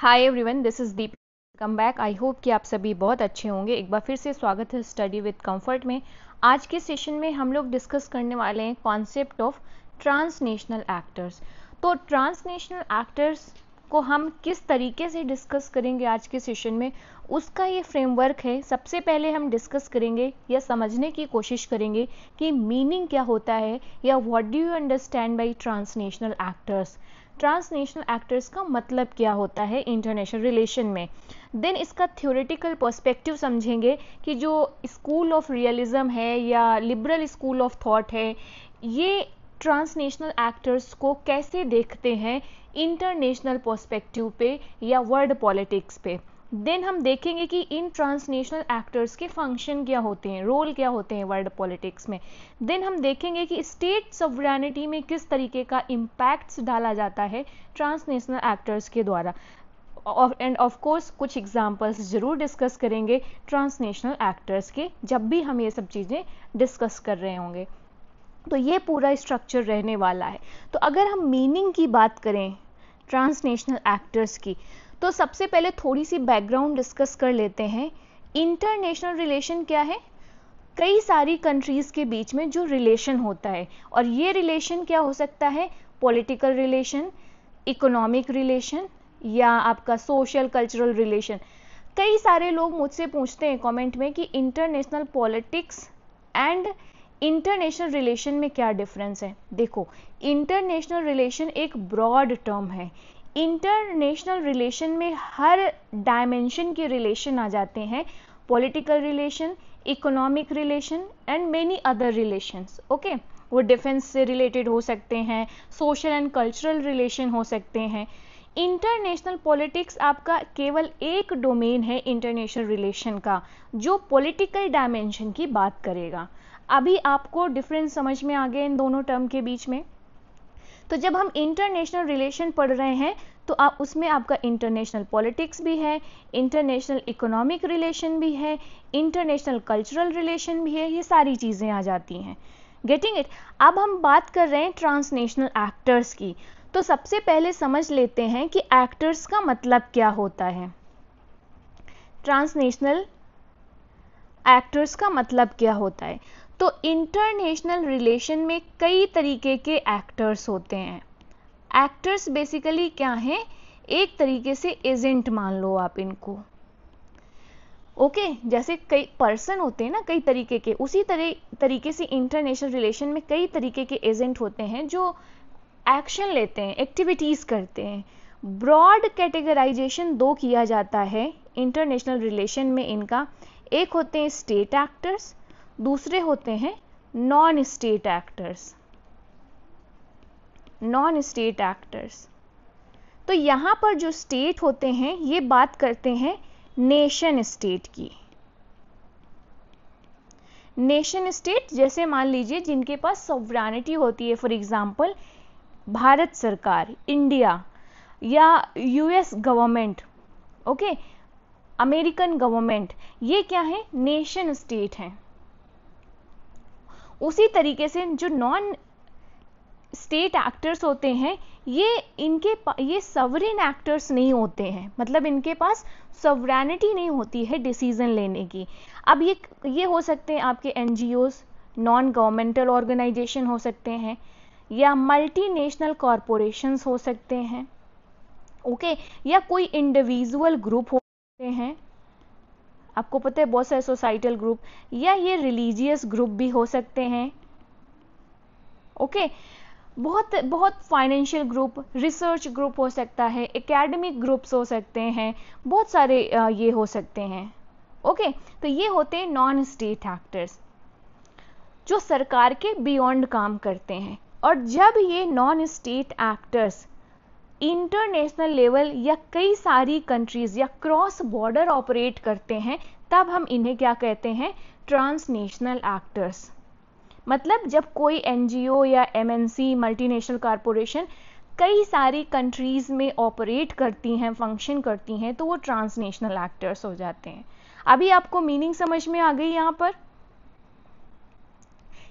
Hi everyone this is Deep come back I hope कि आप सभी बहुत अच्छे होंगे एक बार फिर से स्वागत है स्टडी विद कंफर्ट में आज के सेशन में हम लोग डिस्कस करने वाले हैं कॉन्सेप्ट ऑफ ट्रांसनेशनल एक्टर्स तो ट्रांसनेशनल एक्टर्स को हम किस तरीके से डिस्कस करेंगे आज के सेशन में उसका ये फ्रेमवर्क है सबसे पहले हम डिस्कस करेंगे या समझने की कोशिश करेंगे कि मीनिंग क्या होता है या what do you understand by transnational actors transnational actors का मतलब क्या होता है इंटरनेशनल रिलेशन में देन इसका थ्योरेटिकल पर्सपेक्टिव समझेंगे कि जो स्कूल ऑफ रियलिज्म है या लिबरल स्कूल ऑफ थॉट है ये ट्रांसनेशनल एक्टर्स को कैसे देखते हैं इंटरनेशनल पर्सपेक्टिव पे या वर्ल्ड पॉलिटिक्स पे देन हम देखेंगे कि इन ट्रांसनेशनल एक्टर्स के फंक्शन क्या होते हैं रोल क्या होते हैं वर्ल्ड पॉलिटिक्स में देन हम देखेंगे कि स्टेट सवरानिटी में किस तरीके का इम्पैक्ट्स डाला जाता है ट्रांसनेशनल एक्टर्स के द्वारा एंड ऑफ कोर्स कुछ एग्जांपल्स ज़रूर डिस्कस करेंगे ट्रांसनेशनल एक्टर्स के जब भी हम ये सब चीज़ें डिस्कस कर रहे होंगे तो ये पूरा स्ट्रक्चर रहने वाला है तो अगर हम मीनिंग की बात करें ट्रांसनेशनल एक्टर्स की तो सबसे पहले थोड़ी सी बैकग्राउंड डिस्कस कर लेते हैं इंटरनेशनल रिलेशन क्या है कई सारी कंट्रीज़ के बीच में जो रिलेशन होता है और ये रिलेशन क्या हो सकता है पॉलिटिकल रिलेशन इकोनॉमिक रिलेशन या आपका सोशल कल्चरल रिलेशन कई सारे लोग मुझसे पूछते हैं कमेंट में कि international politics and international relation में क्या डिफरेंस है देखो इंटरनेशनल रिलेशन एक ब्रॉड टर्म है इंटरनेशनल रिलेशन में हर डायमेंशन के रिलेशन आ जाते हैं political relation economic relation and many other relations okay वो डिफेंस से रिलेटेड हो सकते हैं सोशल एंड कल्चरल रिलेशन हो सकते हैं इंटरनेशनल पॉलिटिक्स आपका केवल एक डोमेन है इंटरनेशनल रिलेशन का जो पॉलिटिकल डायमेंशन की बात करेगा अभी आपको डिफरेंस समझ में आ गए इन दोनों टर्म के बीच में तो जब हम इंटरनेशनल रिलेशन पढ़ रहे हैं तो आप उसमें आपका इंटरनेशनल पॉलिटिक्स भी है इंटरनेशनल इकोनॉमिक रिलेशन भी है इंटरनेशनल कल्चरल रिलेशन भी है ये सारी चीज़ें आ जाती हैं गेटिंग इट अब हम बात कर रहे हैं ट्रांसनेशनल एक्टर्स की तो सबसे पहले समझ लेते हैं कि एक्टर्स का मतलब क्या होता है ट्रांसनेशनल एक्टर्स का मतलब क्या होता है तो इंटरनेशनल रिलेशन में कई तरीके के एक्टर्स होते हैं एक्टर्स बेसिकली क्या हैं एक तरीके से एजेंट मान लो आप इनको ओके okay, जैसे कई पर्सन होते हैं ना कई तरीके के उसी तरह तरीके से इंटरनेशनल रिलेशन में कई तरीके के एजेंट होते हैं जो एक्शन लेते हैं एक्टिविटीज़ करते हैं ब्रॉड कैटेगराइजेशन दो किया जाता है इंटरनेशनल रिलेशन में इनका एक होते हैं स्टेट एक्टर्स दूसरे होते हैं non state actors non state actors तो यहां पर जो स्टेट होते हैं ये बात करते हैं नेशन स्टेट की नेशन स्टेट जैसे मान लीजिए जिनके पास सोवरानिटी होती है फॉर एग्जांपल भारत सरकार इंडिया या US government okay American government ये क्या है नेशन स्टेट हैं उसी तरीके से जो नॉन स्टेट एक्टर्स होते हैं ये इनके ये सवरिन एक्टर्स नहीं होते हैं मतलब इनके पास सवरानिटी नहीं होती है डिसीजन लेने की अब ये ये हो सकते हैं आपके एन नॉन गवर्नमेंटल ऑर्गेनाइजेशन हो सकते हैं या मल्टीनेशनल कॉरपोरेशन हो सकते हैं ओके okay? या कोई इंडिविजुअल ग्रुप हो सकते हैं आपको पता है बहुत सारे सोसाइटल ग्रुप या ये रिलीजियस ग्रुप भी हो सकते हैं ओके बहुत बहुत फाइनेंशियल ग्रुप रिसर्च ग्रुप हो सकता है एकेडमिक ग्रुप्स हो सकते हैं बहुत सारे ये हो सकते हैं ओके तो ये होते हैं नॉन स्टेट एक्टर्स जो सरकार के बियॉन्ड काम करते हैं और जब ये non state actors international level या कई सारी कंट्रीज या क्रॉस बॉर्डर ऑपरेट करते हैं तब हम इन्हें क्या कहते हैं ट्रांसनेशनल एक्टर्स मतलब जब कोई एनजीओ या एमएनसी मल्टीनेशनल कॉरपोरेशन कई सारी कंट्रीज़ में ऑपरेट करती हैं फंक्शन करती हैं तो वो ट्रांसनेशनल एक्टर्स हो जाते हैं अभी आपको मीनिंग समझ में आ गई यहाँ पर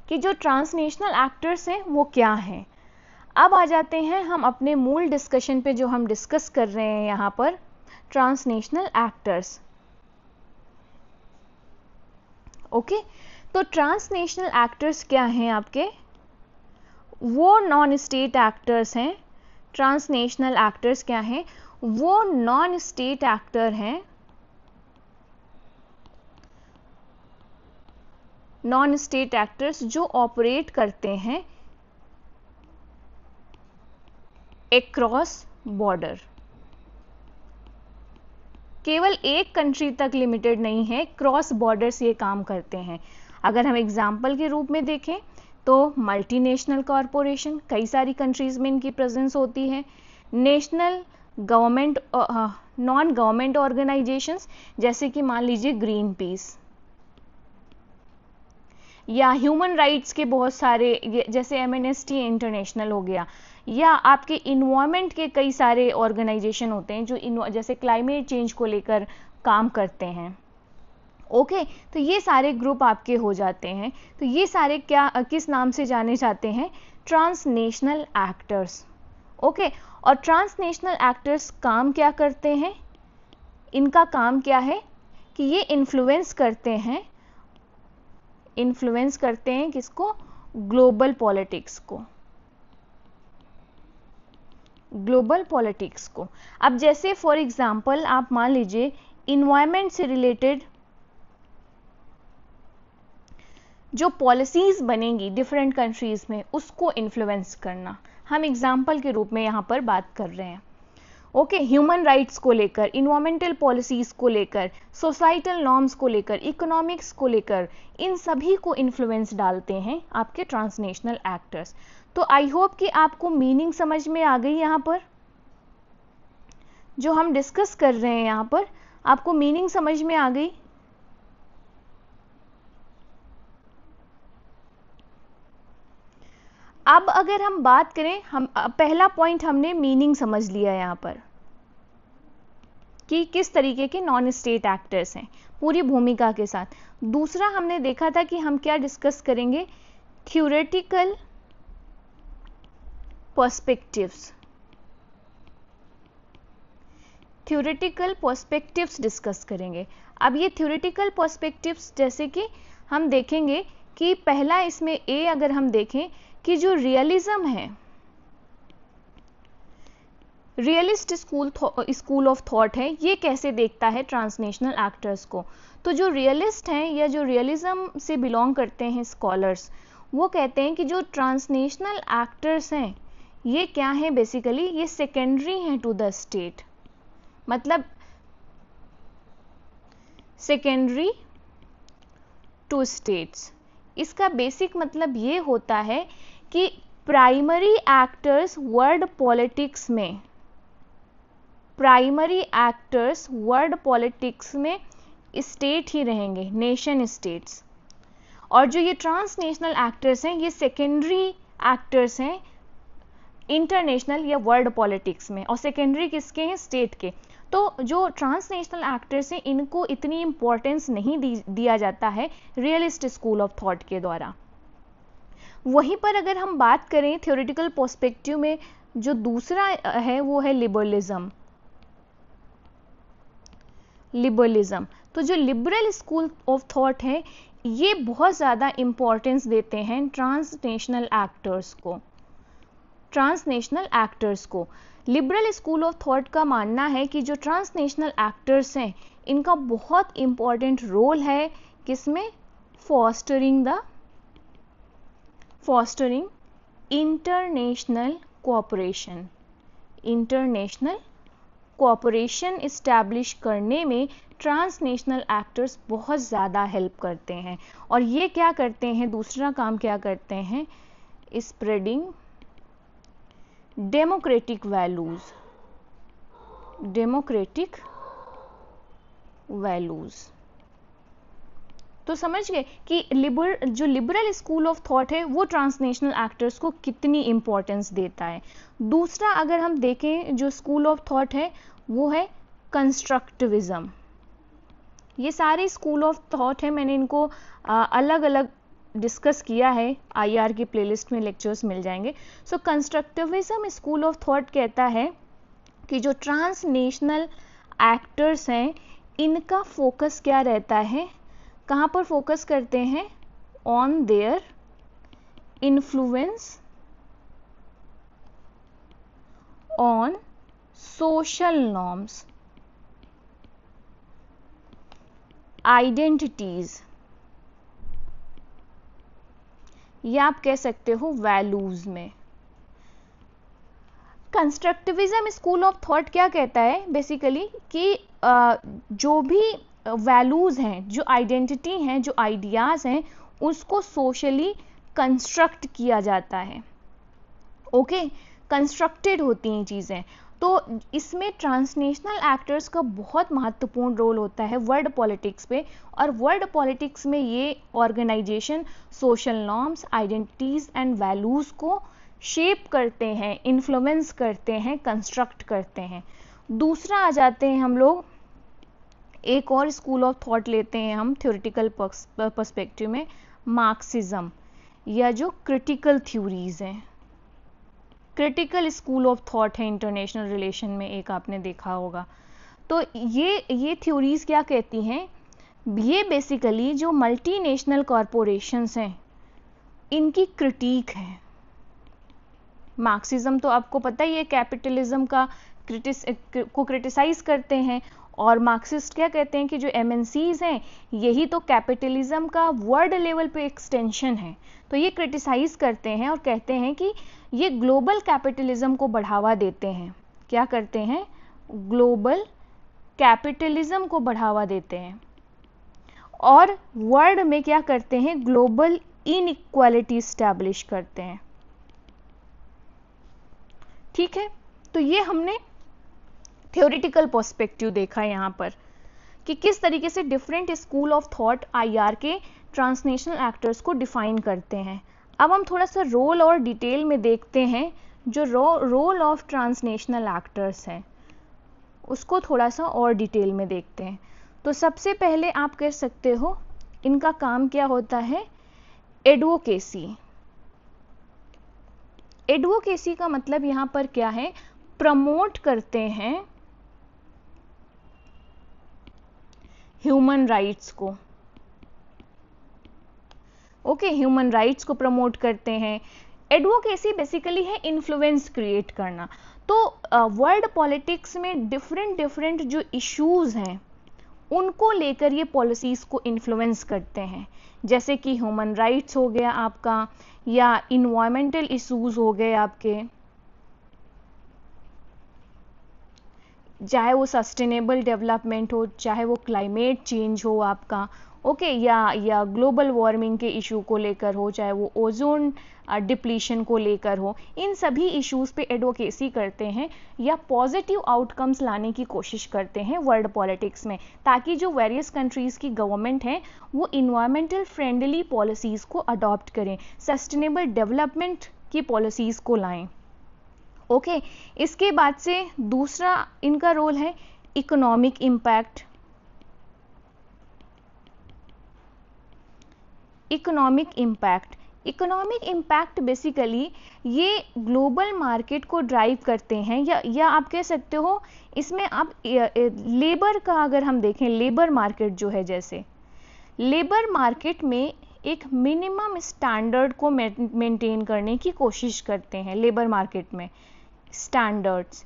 कि जो ट्रांसनेशनल एक्टर्स हैं वो क्या हैं अब आ जाते हैं हम अपने मूल डिस्कशन पे जो हम डिस्कस कर रहे हैं यहाँ पर ट्रांसनेशनल एक्टर्स ओके तो ट्रांसनेशनल एक्टर्स क्या हैं आपके वो नॉन स्टेट एक्टर्स हैं ट्रांसनेशनल एक्टर्स क्या हैं वो नॉन स्टेट एक्टर हैं नॉन स्टेट एक्टर्स जो ऑपरेट करते हैं across बॉर्डर केवल एक कंट्री तक लिमिटेड नहीं है क्रॉस बॉर्डर्स ये काम करते हैं अगर हम एग्जाम्पल के रूप में देखें तो मल्टीनेशनल कॉरपोरेशन कई सारी कंट्रीज में इनकी प्रेजेंस होती है national government non government organisations जैसे कि मान लीजिए ग्रीन पीस या ह्यूमन राइट्स के बहुत सारे जैसे Amnesty International हो गया या आपके इन्वायरमेंट के कई सारे ऑर्गेनाइजेशन होते हैं जो जैसे क्लाइमेट चेंज को लेकर काम करते हैं ओके okay, तो ये सारे ग्रुप आपके हो जाते हैं तो ये सारे क्या किस नाम से जाने जाते हैं ट्रांसनेशनल एक्टर्स ओके और ट्रांसनेशनल एक्टर्स काम क्या करते हैं इनका काम क्या है कि ये इन्फ्लुएंस करते हैं इन्फ्लुएंस करते हैं किसको ग्लोबल पॉलिटिक्स को ग्लोबल पॉलिटिक्स को अब जैसे फॉर एग्जांपल आप मान लीजिए इन्वायरमेंट से रिलेटेड जो पॉलिसीज बनेंगी डिफरेंट कंट्रीज में उसको इन्फ्लुएंस करना हम एग्जाम्पल के रूप में यहाँ पर बात कर रहे हैं ओके ह्यूमन राइट्स को लेकर इन्वायरमेंटल पॉलिसीज को लेकर सोसाइटल नॉर्म्स को लेकर इकोनॉमिक्स को लेकर इन सभी को इन्फ्लुएंस डालते हैं आपके ट्रांसनेशनल एक्टर्स तो आई होप कि आपको मीनिंग समझ में आ गई यहाँ पर जो हम डिस्कस कर रहे हैं यहाँ पर आपको मीनिंग समझ में आ गई अब अगर हम बात करें हम पहला पॉइंट हमने मीनिंग समझ लिया यहाँ पर कि किस तरीके के नॉन स्टेट एक्टर्स हैं पूरी भूमिका के साथ दूसरा हमने देखा था कि हम क्या डिस्कस करेंगे theoretical perspectives. Theoretical perspectives discuss करेंगे अब ये थ्योरेटिकल पर्सपेक्टिव्स जैसे कि हम देखेंगे कि पहला इसमें ए अगर हम देखें कि जो रियलिज्म है realist school school of thought है ये कैसे देखता है ट्रांसनेशनल एक्टर्स को तो जो रियलिस्ट हैं या जो रियलिज्म से बिलोंग करते हैं स्कॉलर्स वो कहते हैं कि जो ट्रांसनेशनल एक्टर्स हैं ये क्या है बेसिकली ये सेकेंडरी है टू द स्टेट मतलब सेकेंडरी टू स्टेट्स इसका बेसिक मतलब ये होता है कि प्राइमरी एक्टर्स वर्ल्ड पॉलिटिक्स में प्राइमरी एक्टर्स वर्ल्ड पॉलिटिक्स में स्टेट ही रहेंगे नेशन स्टेट्स और जो ये ट्रांसनेशनल एक्टर्स हैं ये सेकेंडरी एक्टर्स हैं इंटरनेशनल या वर्ल्ड पॉलिटिक्स में और सेकेंडरी किसके हैं स्टेट के तो जो ट्रांसनेशनल एक्टर्स हैं इनको इतनी इम्पोर्टेंस नहीं दी, दिया जाता है रियलिस्ट स्कूल ऑफ थॉट के द्वारा वहीं पर अगर हम बात करें थियोरिटिकल पर्सपेक्टिव में जो दूसरा है वो है लिबरलिज्म लिबरलिज्म तो जो लिबरल स्कूल ऑफ थॉट है ये बहुत ज़्यादा इम्पोर्टेंस देते हैं ट्रांसनेशनल एक्टर्स को ट्रांसनेशनल एक्टर्स को लिबरल स्कूल ऑफ थॉट का मानना है कि जो ट्रांसनेशनल एक्टर्स हैं इनका बहुत इंपॉर्टेंट रोल है किसमें fostering the fostering international cooperation international cooperation establish करने में ट्रांसनेशनल एक्टर्स बहुत ज़्यादा हेल्प करते हैं और ये क्या करते हैं दूसरा काम क्या करते हैं spreading democratic values democratic values तो समझ गए कि लिबर जो लिबरल स्कूल ऑफ थॉट है वो ट्रांसनेशनल एक्टर्स को कितनी इंपॉर्टेंस देता है दूसरा अगर हम देखें जो स्कूल ऑफ थॉट है वो है कंस्ट्रक्टिविज्म ये सारे स्कूल ऑफ थॉट है मैंने इनको आ, अलग अलग डिस्कस किया है आईआर की प्लेलिस्ट में लेक्चर्स मिल जाएंगे so constructivism school of thought कहता है कि जो ट्रांसनेशनल एक्टर्स हैं इनका फोकस क्या रहता है कहाँ पर फोकस करते हैं on their influence on social norms identities या आप कह सकते हो वैल्यूज में कंस्ट्रक्टिविज्म स्कूल ऑफ थॉट क्या कहता है बेसिकली कि जो भी वैल्यूज़ हैं जो आइडेंटिटी हैं जो आइडियाज़ हैं उसको सोशली कंस्ट्रक्ट किया जाता है ओके okay? कंस्ट्रक्टेड होती हैं चीज़ें तो इसमें ट्रांसनेशनल एक्टर्स का बहुत महत्वपूर्ण रोल होता है वर्ल्ड पॉलिटिक्स पे और वर्ल्ड पॉलिटिक्स में ये organisation social norms identities and values को शेप करते हैं इन्फ्लुएंस करते हैं कंस्ट्रक्ट करते हैं दूसरा आ जाते हैं हम लोग एक और स्कूल ऑफ थॉट लेते हैं हम थ्योरेटिकल पर्सपेक्टिव में मार्क्सिज्म या जो क्रिटिकल थ्योरीज हैं क्रिटिकल स्कूल ऑफ थॉट है इंटरनेशनल रिलेशन में एक आपने देखा होगा तो ये ये थ्योरीज क्या कहती हैं ये बेसिकली जो मल्टीनेशनल कॉरपोरेशंस हैं इनकी क्रिटिक है मार्क्सिज्म तो आपको पता ही है कैपिटलिज्म का क्रिटिस को क्रिटिसाइज करते हैं और मार्क्सिस्ट क्या कहते हैं कि जो एम हैं यही तो कैपिटलिज्म का वर्ल्ड लेवल पे एक्सटेंशन है तो ये क्रिटिसाइज करते हैं और कहते हैं कि ये ग्लोबल कैपिटलिज्म को बढ़ावा देते हैं क्या करते हैं ग्लोबल कैपिटलिज्म को बढ़ावा देते हैं और वर्ल्ड में क्या करते हैं ग्लोबल इनइक्वालिटी स्टैब्लिश करते हैं ठीक है तो ये हमने थ्योरिटिकल पर्सपेक्टिव देखा है यहाँ पर कि किस तरीके से different school of thought IR के ट्रांसनेशनल एक्टर्स को डिफाइन करते हैं अब हम थोड़ा सा रोल और डिटेल में देखते हैं जो रोल ऑफ ट्रांसनेशनल एक्टर्स हैं उसको थोड़ा सा और डिटेल में देखते हैं तो सबसे पहले आप कह सकते हो इनका काम क्या होता है एडवोकेसी एडवोकेसी का मतलब यहाँ पर क्या है प्रमोट करते हैं ह्यूमन राइट्स को ओके ह्यूमन राइट्स को प्रमोट करते हैं एडवोकेसी बेसिकली है इन्फ्लुएंस क्रिएट करना तो वर्ल्ड uh, पॉलिटिक्स में डिफरेंट डिफरेंट जो इश्यूज हैं उनको लेकर ये पॉलिसीज़ को इन्फ्लुएंस करते हैं जैसे कि ह्यूमन राइट्स हो गया आपका या इन्वायरमेंटल इश्यूज हो गए आपके चाहे वो सस्टेनेबल डेवलपमेंट हो चाहे वो क्लाइमेट चेंज हो आपका ओके okay, या या ग्लोबल वार्मिंग के इशू को लेकर हो चाहे वो ओजोन डिप्लीशन uh, को लेकर हो इन सभी इश्यूज पे एडवोकेसी करते हैं या पॉजिटिव आउटकम्स लाने की कोशिश करते हैं वर्ल्ड पॉलिटिक्स में ताकि जो वेरियस कंट्रीज़ की गवर्नमेंट हैं वो इन्वायरमेंटल फ्रेंडली पॉलिसीज़ को अडॉप्ट करें सस्टेनेबल डेवलपमेंट की पॉलिसीज़ को लाएं ओके इसके बाद से दूसरा इनका रोल है economic impact economic impact economic impact basically ये ग्लोबल मार्केट को ड्राइव करते हैं या या आप कह सकते हो इसमें आप लेबर का अगर हम देखें लेबर मार्केट जो है जैसे लेबर मार्केट में एक मिनिमम स्टैंडर्ड को मेंटेन करने की कोशिश करते हैं लेबर मार्केट में स्टैंडर्ड्स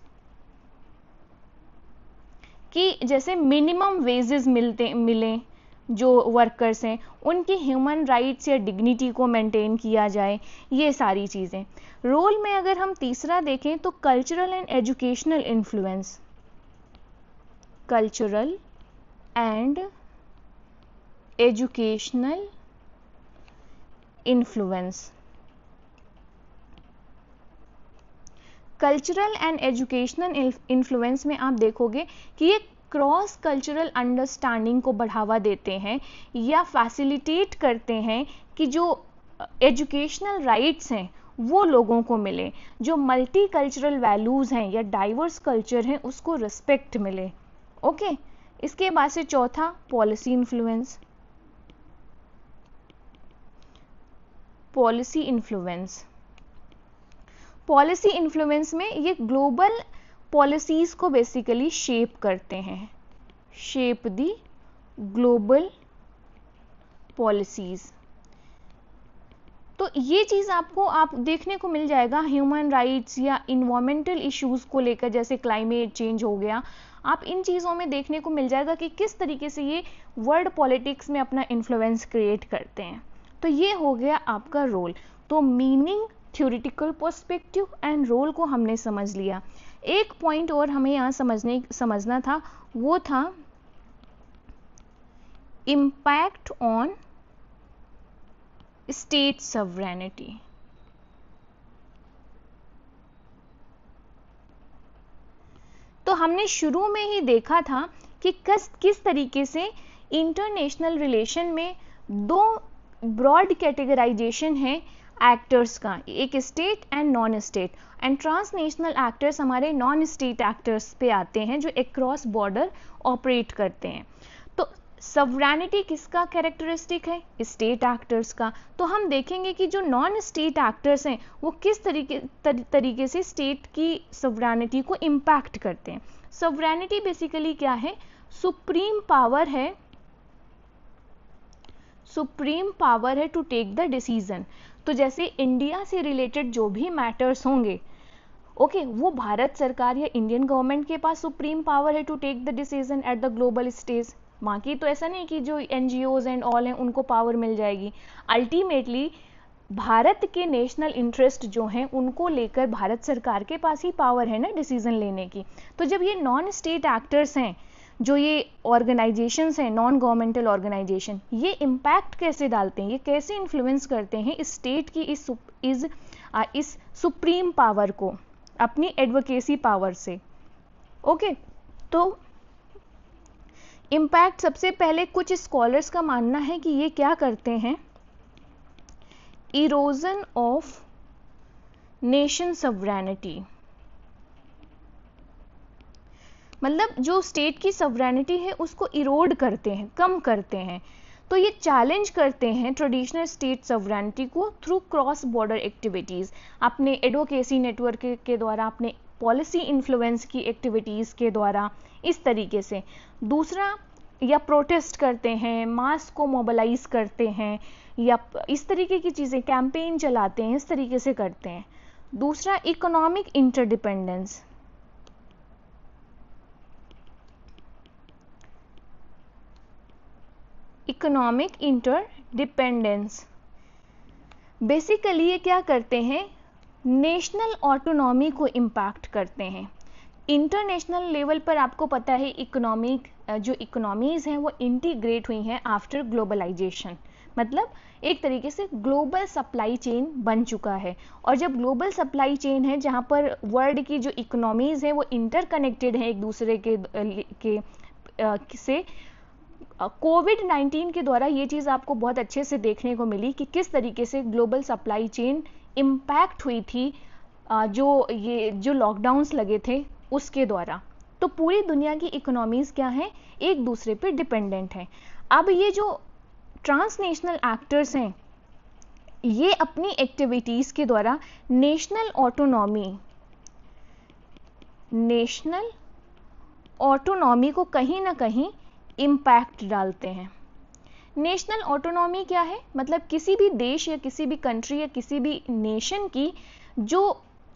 कि जैसे मिनिमम वेजेस मिलते मिलें जो वर्कर्स हैं उनकी ह्यूमन राइट्स या डिग्निटी को मेंटेन किया जाए ये सारी चीज़ें रोल में अगर हम तीसरा देखें तो cultural and educational influence cultural and educational influence cultural and educational influence में आप देखोगे कि ये क्रॉस कल्चरल अंडरस्टैंडिंग को बढ़ावा देते हैं या फैसिलिटेट करते हैं कि जो एजुकेशनल राइट्स हैं वो लोगों को मिले जो मल्टी कल्चरल वैल्यूज़ हैं या डाइवर्स कल्चर हैं उसको रिस्पेक्ट मिले ओके इसके बाद से चौथा policy influence policy influence policy influence में ये ग्लोबल पॉलिसीज़ को बेसिकली शेप करते हैं शेप दी ग्लोबल पॉलिसीज़ तो ये चीज़ आपको आप देखने को मिल जाएगा ह्यूमन राइट्स या इन्वामेंटल इश्यूज को लेकर जैसे क्लाइमेट चेंज हो गया आप इन चीज़ों में देखने को मिल जाएगा कि किस तरीके से ये वर्ल्ड पॉलिटिक्स में अपना इन्फ्लुएंस क्रिएट करते हैं तो ये हो गया आपका रोल तो meaning theoretical perspective and role को हमने समझ लिया एक पॉइंट और हमें यहाँ समझने समझना था वो था इम्पैक्ट ऑन स्टेट सवरेनिटी तो हमने शुरू में ही देखा था कि किस किस तरीके से इंटरनेशनल रिलेशन में दो ब्रॉड कैटेगराइजेशन है एक्टर्स का एक state and non state and transnational actors हमारे नॉन स्टेट एक्टर्स पे आते हैं जो अक्रॉस बॉर्डर ऑपरेट करते हैं तो सवरानिटी किसका कैरेक्टरिस्टिक है स्टेट एक्टर्स का तो हम देखेंगे कि जो नॉन स्टेट एक्टर्स हैं वो किस तरीके तर, तरीके से स्टेट की सवरानिटी को इम्पैक्ट करते हैं सवरानिटी बेसिकली क्या है सुप्रीम पावर है सुप्रीम पावर है टू टेक द डिसीजन तो जैसे इंडिया से रिलेटेड जो भी मैटर्स होंगे ओके okay, वो भारत सरकार या इंडियन गवर्नमेंट के पास सुप्रीम पावर है to take the decision at the global stage बाकी तो ऐसा नहीं कि जो एन एंड ऑल हैं उनको पावर मिल जाएगी अल्टीमेटली भारत के नेशनल इंटरेस्ट जो हैं उनको लेकर भारत सरकार के पास ही पावर है ना डिसीजन लेने की तो जब ये नॉन स्टेट एक्टर्स हैं जो ये ऑर्गेनाइजेशंस हैं नॉन गवर्नमेंटल ऑर्गेनाइजेशन ये इम्पैक्ट कैसे डालते हैं ये कैसे इन्फ्लुएंस करते हैं इस स्टेट की इस इस, इस सुप्रीम पावर को अपनी एडवोकेसी पावर से ओके तो इम्पैक्ट सबसे पहले कुछ स्कॉलर्स का मानना है कि ये क्या करते हैं इरोजन ऑफ नेशन सवरैनिटी मतलब जो स्टेट की सवरेनिटी है उसको इरोड करते हैं कम करते हैं तो ये चैलेंज करते हैं ट्रेडिशनल स्टेट सवरेनिटी को थ्रू क्रॉस बॉर्डर एक्टिविटीज़ अपने एडवोकेसी नेटवर्क के, के द्वारा अपने पॉलिसी इन्फ्लुएंस की एक्टिविटीज़ के द्वारा इस तरीके से दूसरा या प्रोटेस्ट करते हैं मास को मोबालाइज करते हैं या इस तरीके की चीज़ें कैंपेन चलाते हैं इस तरीके से करते हैं दूसरा economic interdependence economic interdependence basically ये क्या करते हैं नेशनल ऑटोनॉमी को इम्पैक्ट करते हैं इंटरनेशनल लेवल पर आपको पता है इकोनॉमिक जो इकोनॉमीज़ हैं वो इंटीग्रेट हुई हैं आफ्टर ग्लोबलाइजेशन मतलब एक तरीके से ग्लोबल सप्लाई चेन बन चुका है और जब ग्लोबल सप्लाई चेन है जहाँ पर वर्ल्ड की जो इकोनॉमीज़ हैं वो इंटरकनेक्टेड हैं एक दूसरे के के, के से कोविड नाइन्टीन के द्वारा ये चीज़ आपको बहुत अच्छे से देखने को मिली कि किस तरीके से ग्लोबल सप्लाई चेन इम्पैक्ट हुई थी जो ये जो लॉकडाउंस लगे थे उसके द्वारा तो पूरी दुनिया की इकोनॉमीज़ क्या हैं एक दूसरे पे डिपेंडेंट हैं अब ये जो ट्रांसनेशनल एक्टर्स हैं ये अपनी एक्टिविटीज़ के द्वारा नेशनल ऑटोनॉमी नेशनल ऑटोनॉमी को कहीं ना कहीं इम्पैक्ट डालते हैं नेशनल ऑटोनॉमी क्या है मतलब किसी भी देश या किसी भी कंट्री या किसी भी नेशन की जो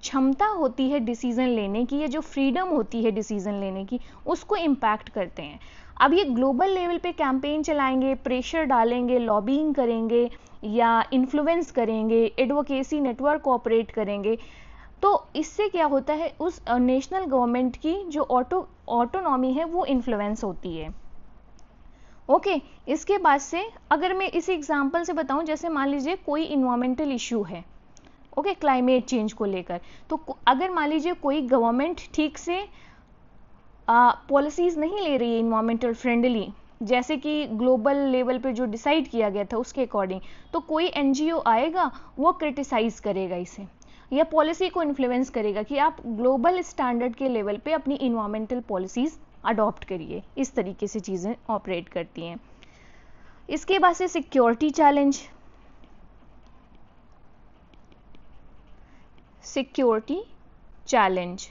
क्षमता होती है डिसीजन लेने की या जो फ्रीडम होती है डिसीजन लेने की उसको इम्पैक्ट करते हैं अब ये ग्लोबल लेवल पे कैंपेन चलाएंगे प्रेशर डालेंगे लॉबिंग करेंगे या इन्फ्लुएंस करेंगे एडवोकेसी नेटवर्क ऑपरेट करेंगे तो इससे क्या होता है उस नेशनल गवर्नमेंट की जो ऑटो ऑटोनॉमी है वो इन्फ्लुएंस होती है ओके इसके बाद से अगर मैं इसी एग्जाम्पल से बताऊँ जैसे मान लीजिए कोई इन्वामेंटल इशू है ओके क्लाइमेट चेंज को लेकर तो अगर मान लीजिए कोई गवर्नमेंट ठीक से पॉलिसीज़ नहीं ले रही है इन्वामेंटल फ्रेंडली जैसे कि ग्लोबल लेवल पे जो डिसाइड किया गया था उसके अकॉर्डिंग तो कोई एनजीओ आएगा वो क्रिटिसाइज़ करेगा इसे या पॉलिसी को इन्फ्लुएंस करेगा कि आप ग्लोबल स्टैंडर्ड के लेवल पे अपनी इन्वामेंटल पॉलिसीज़ अडॉप्ट करिए इस तरीके से चीज़ें ऑपरेट करती हैं इसके बाद से security challenge security challenge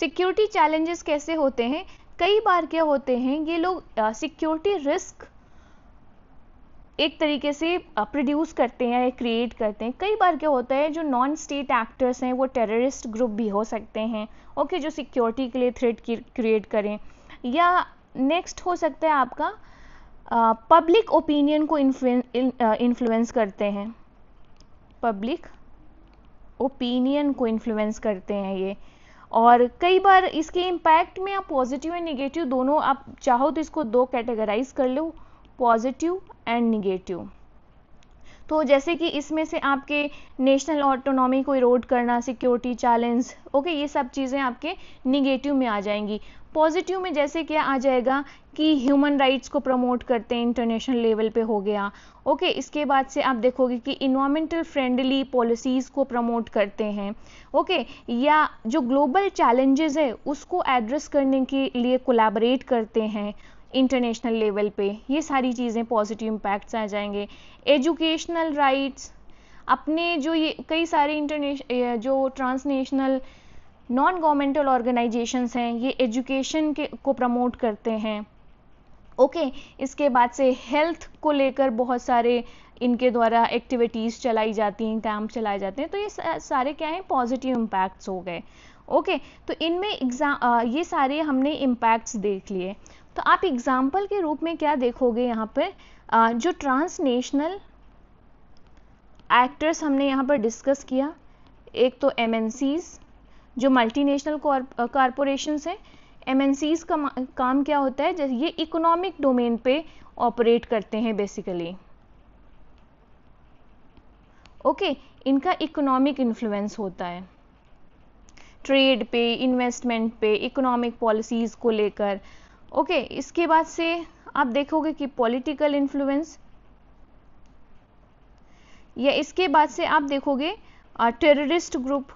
security challenges कैसे होते हैं कई बार क्या होते हैं ये लोग सिक्योरिटी रिस्क एक तरीके से प्रोड्यूस करते हैं या क्रिएट करते हैं कई बार क्या होता है जो नॉन स्टेट एक्टर्स हैं वो टेररिस्ट ग्रुप भी हो सकते हैं ओके जो सिक्योरिटी के लिए थ्रेट क्रिएट करें या नेक्स्ट हो सकता है आपका पब्लिक ओपिनियन को इन्फ्लुएंस करते हैं पब्लिक ओपिनियन को इन्फ्लुएंस करते हैं ये और कई बार इसके इम्पैक्ट में आप पॉजिटिव एंड नेगेटिव दोनों आप चाहो तो इसको दो कैटेगराइज कर लो पॉजिटिव एंड निगेटिव तो जैसे कि इसमें से आपके नेशनल ऑटोनॉमी को इरोड करना सिक्योरिटी चैलेंज ओके ये सब चीज़ें आपके निगेटिव में आ जाएंगी पॉजिटिव में जैसे क्या आ जाएगा कि ह्यूमन राइट्स को प्रमोट करते हैं इंटरनेशनल लेवल पे हो गया ओके okay, इसके बाद से आप देखोगे कि इन्वामेंटल फ्रेंडली पॉलिसीज़ को प्रमोट करते हैं ओके okay, या जो ग्लोबल चैलेंजेस है उसको एड्रेस करने के लिए कोलैबोरेट करते हैं इंटरनेशनल लेवल पे ये सारी चीज़ें पॉजिटिव इम्पैक्ट्स आ जाएंगे एजुकेशनल राइट्स अपने जो ये कई सारे इंटरनेश जो ट्रांसनेशनल नॉन गवर्नमेंटल ऑर्गेनाइजेशंस हैं ये एजुकेशन के को प्रमोट करते हैं ओके okay, इसके बाद से हेल्थ को लेकर बहुत सारे इनके द्वारा एक्टिविटीज़ चलाई जाती हैं कैम्प चलाए जाते हैं तो ये सारे क्या हैं पॉजिटिव इम्पैक्ट्स हो गए ओके okay, तो इनमें एग्जाम ये सारे हमने इम्पैक्ट्स देख लिए तो आप एग्जाम्पल के रूप में क्या देखोगे यहाँ पर जो ट्रांसनेशनल एक्टर्स हमने यहाँ पर डिस्कस किया एक तो एम जो मल्टीनेशनल कॉरपोरेशंस हैं एम का काम क्या होता है जैसे ये इकोनॉमिक डोमेन पे ऑपरेट करते हैं बेसिकली ओके okay, इनका इकोनॉमिक इन्फ्लुएंस होता है ट्रेड पे इन्वेस्टमेंट पे इकोनॉमिक पॉलिसीज़ को लेकर ओके इसके बाद से आप देखोगे कि पॉलिटिकल इन्फ्लुएंस या इसके बाद से आप देखोगे टेररिस्ट ग्रुप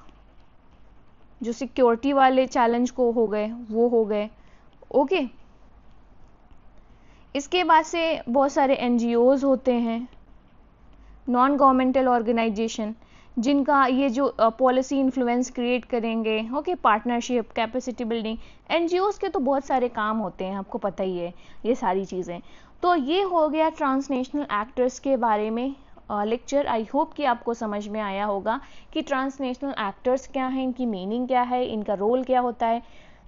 जो सिक्योरिटी वाले चैलेंज को हो गए वो हो गए ओके इसके बाद से बहुत सारे एनजीओज होते हैं नॉन गवर्नमेंटल ऑर्गेनाइजेशन जिनका ये जो पॉलिसी इन्फ्लुएंस क्रिएट करेंगे ओके पार्टनरशिप कैपेसिटी बिल्डिंग एन के तो बहुत सारे काम होते हैं आपको पता ही है ये सारी चीज़ें तो ये हो गया ट्रांसनेशनल एक्टर्स के बारे में लेक्चर आई होप कि आपको समझ में आया होगा कि ट्रांसनेशनल एक्टर्स क्या हैं इनकी मीनिंग क्या है इनका रोल क्या होता है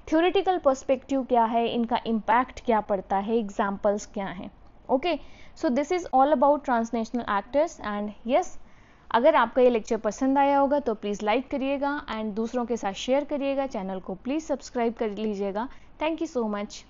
थ्योरेटिकल पर्सपेक्टिव क्या है इनका इम्पैक्ट क्या पड़ता है एग्जाम्पल्स क्या हैं okay so this is all about transnational actors and yes अगर आपका ये लेक्चर पसंद आया होगा तो प्लीज़ लाइक करिएगा एंड दूसरों के साथ शेयर करिएगा चैनल को प्लीज़ सब्सक्राइब कर लीजिएगा थैंक यू सो मच